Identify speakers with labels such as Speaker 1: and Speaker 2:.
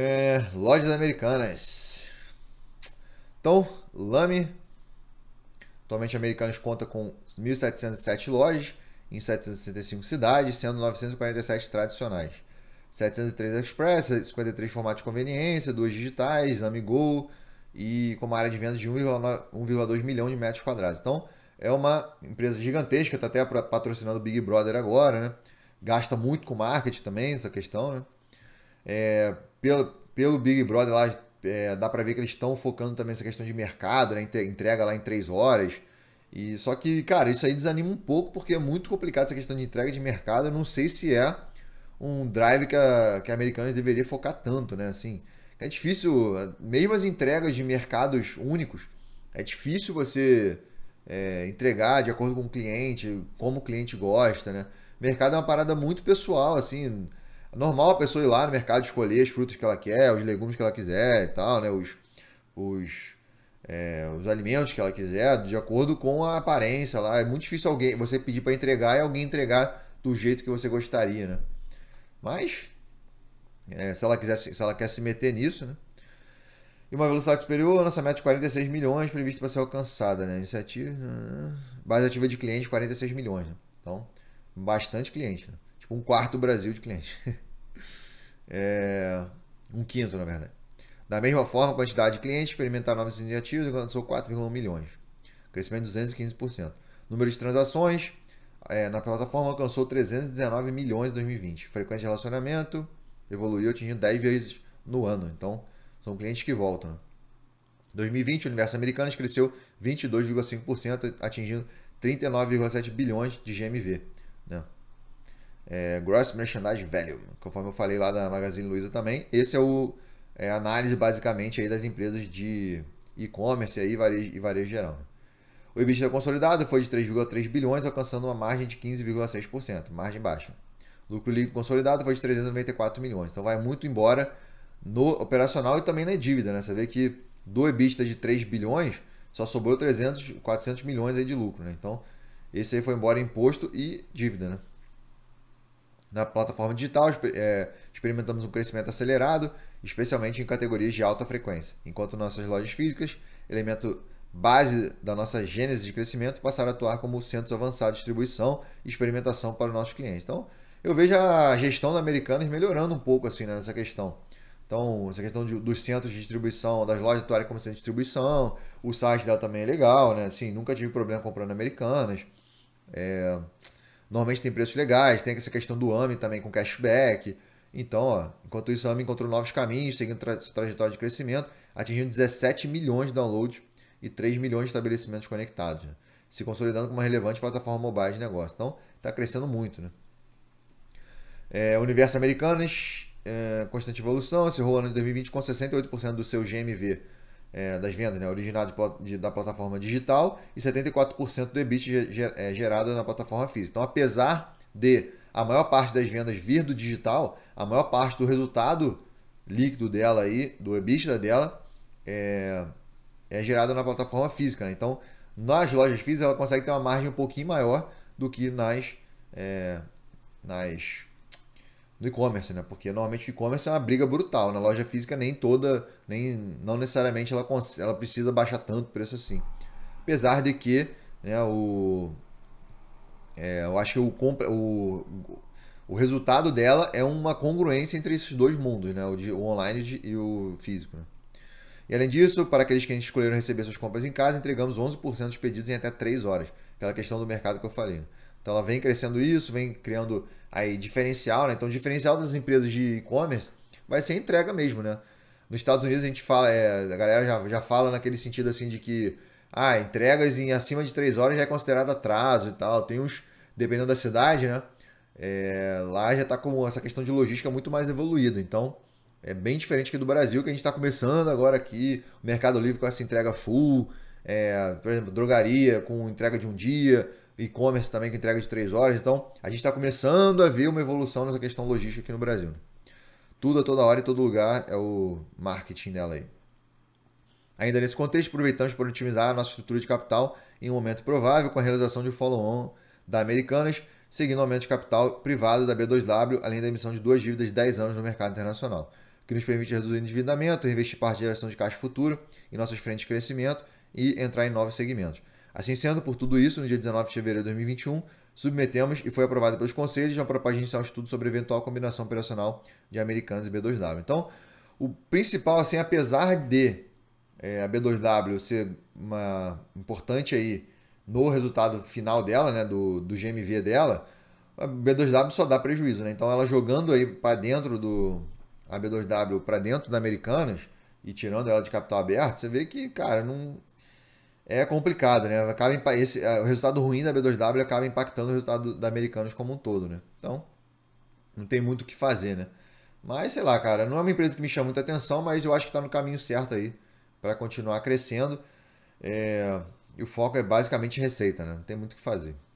Speaker 1: É, lojas americanas. Então, Lame. Atualmente, Americanas conta com 1.707 lojas em 765 cidades, sendo 947 tradicionais. 703 Express, 53 formatos de conveniência, duas digitais, Amigo e com uma área de vendas de 1,2 milhão de metros quadrados. Então, é uma empresa gigantesca, está até patrocinando o Big Brother agora, né? Gasta muito com marketing também, essa questão, né? É, pelo, pelo Big Brother lá, é, dá para ver que eles estão focando também nessa questão de mercado, né? entrega lá em três horas. E só que, cara, isso aí desanima um pouco porque é muito complicado essa questão de entrega de mercado. Eu não sei se é um drive que a, que a deveria focar tanto, né? Assim, é difícil, mesmo as entregas de mercados únicos, é difícil você é, entregar de acordo com o cliente, como o cliente gosta, né? Mercado é uma parada muito pessoal, assim, é normal a pessoa ir lá no mercado escolher as frutas que ela quer, os legumes que ela quiser e tal, né? Os, os, é, os alimentos que ela quiser, de acordo com a aparência lá. É muito difícil alguém você pedir para entregar e alguém entregar do jeito que você gostaria, né? Mas é, se ela quiser, se ela quer se meter nisso, né? E uma velocidade superior, nossa meta de 46 milhões prevista para ser alcançada, né? Iniciativa, ah, base ativa de clientes 46 milhões, né? Então, bastante cliente, né? tipo um quarto do Brasil de clientes. É, um quinto, na verdade. Da mesma forma, a quantidade de clientes experimentar novas iniciativas alcançou 4,1 milhões, crescimento de 215%. número de transações é, na plataforma alcançou 319 milhões em 2020. Frequência de relacionamento evoluiu atingindo 10 vezes no ano. Então, são clientes que voltam. 2020, o universo americano cresceu 22,5%, atingindo 39,7 bilhões de GMV é, Gross Merchandise Value, conforme eu falei lá da Magazine Luiza também. Esse é o é, análise basicamente aí das empresas de e-commerce aí, varejo, e varejo geral. Né? O EBITDA consolidado foi de 3,3 bilhões, alcançando uma margem de 15,6%, margem baixa. O lucro líquido consolidado foi de 394 milhões. Então vai muito embora no operacional e também na dívida, né? Você vê que do EBITDA de 3 bilhões, só sobrou 300, 400 milhões aí de lucro, né? Então, esse aí foi embora imposto e dívida, né? Na plataforma digital, é, experimentamos um crescimento acelerado, especialmente em categorias de alta frequência, enquanto nossas lojas físicas, elemento base da nossa gênese de crescimento, passaram a atuar como centros avançados de distribuição e experimentação para os nossos clientes. Então, eu vejo a gestão da Americanas melhorando um pouco assim né, nessa questão. Então, essa questão de, dos centros de distribuição, das lojas atuarem como centro de distribuição, o site dela também é legal, né? Assim, nunca tive problema comprando Americanas. É... Normalmente tem preços legais, tem essa questão do AMI também com cashback. Então, ó, enquanto isso, a AMI encontrou novos caminhos, seguindo tra trajetória de crescimento, atingindo 17 milhões de downloads e 3 milhões de estabelecimentos conectados, né? se consolidando como uma relevante plataforma mobile de negócio. Então, está crescendo muito. Né? É, Universo Americanas, é, constante evolução, encerrou o ano de 2020 com 68% do seu GMV é, das vendas, né, originado de, de, da plataforma digital e 74% do EBIT ger, é, gerado na plataforma física. Então, apesar de a maior parte das vendas vir do digital, a maior parte do resultado líquido dela aí, do EBITDA dela, é, é gerado na plataforma física. Né? Então, nas lojas físicas, ela consegue ter uma margem um pouquinho maior do que nas, é, nas no e-commerce, né? Porque normalmente o e-commerce é uma briga brutal. Na né? loja física nem toda, nem não necessariamente ela, ela precisa baixar tanto preço assim. Apesar de que, né, o é, eu acho que o, compra, o, o resultado dela é uma congruência entre esses dois mundos, né? O, de, o online e o físico. Né? E além disso, para aqueles que escolheram receber suas compras em casa, entregamos 11% dos pedidos em até 3 horas. Aquela questão do mercado que eu falei. Né? Então ela vem crescendo isso, vem criando aí diferencial, né? Então o diferencial das empresas de e-commerce vai ser entrega mesmo, né? Nos Estados Unidos a gente fala, é, a galera já, já fala naquele sentido assim de que ah, entregas em acima de 3 horas já é considerado atraso e tal. Tem uns, dependendo da cidade, né? É, lá já está com essa questão de logística muito mais evoluída. Então, é bem diferente que do Brasil, que a gente está começando agora aqui, o Mercado Livre com essa entrega full, é, por exemplo, drogaria com entrega de um dia, e-commerce também que entrega de 3 horas. Então, a gente está começando a ver uma evolução nessa questão logística aqui no Brasil. Tudo a toda hora e todo lugar é o marketing dela aí. Ainda nesse contexto, aproveitamos para otimizar a nossa estrutura de capital em um momento provável com a realização de um follow-on da Americanas, seguindo o aumento de capital privado da B2W, além da emissão de duas dívidas de 10 anos no mercado internacional, que nos permite reduzir o endividamento, investir parte de geração de caixa futuro em nossas frentes de crescimento e entrar em novos segmentos. Assim sendo, por tudo isso, no dia 19 de fevereiro de 2021, submetemos e foi aprovado pelos conselhos uma proposta de iniciar um estudo sobre eventual combinação operacional de Americanas e B2W. Então, o principal, assim, apesar de é, a B2W ser uma importante aí no resultado final dela, né, do, do GMV dela, a B2W só dá prejuízo, né? Então, ela jogando aí para dentro do a B2W para dentro da Americanas e tirando ela de capital aberto, você vê que, cara, não é complicado, né? Acaba, esse, o resultado ruim da B2W acaba impactando o resultado da americanos como um todo, né? Então, não tem muito o que fazer, né? Mas, sei lá, cara, não é uma empresa que me chama muita atenção, mas eu acho que está no caminho certo aí para continuar crescendo. É... E o foco é basicamente receita, né? Não tem muito o que fazer.